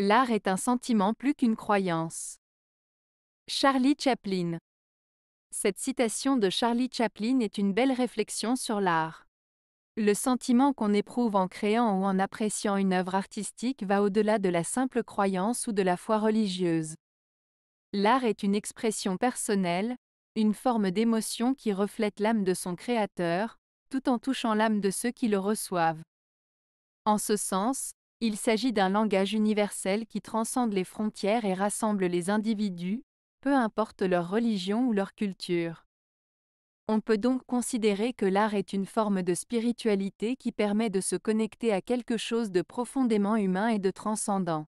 L'art est un sentiment plus qu'une croyance. Charlie Chaplin. Cette citation de Charlie Chaplin est une belle réflexion sur l'art. Le sentiment qu'on éprouve en créant ou en appréciant une œuvre artistique va au-delà de la simple croyance ou de la foi religieuse. L'art est une expression personnelle, une forme d'émotion qui reflète l'âme de son créateur, tout en touchant l'âme de ceux qui le reçoivent. En ce sens, il s'agit d'un langage universel qui transcende les frontières et rassemble les individus, peu importe leur religion ou leur culture. On peut donc considérer que l'art est une forme de spiritualité qui permet de se connecter à quelque chose de profondément humain et de transcendant.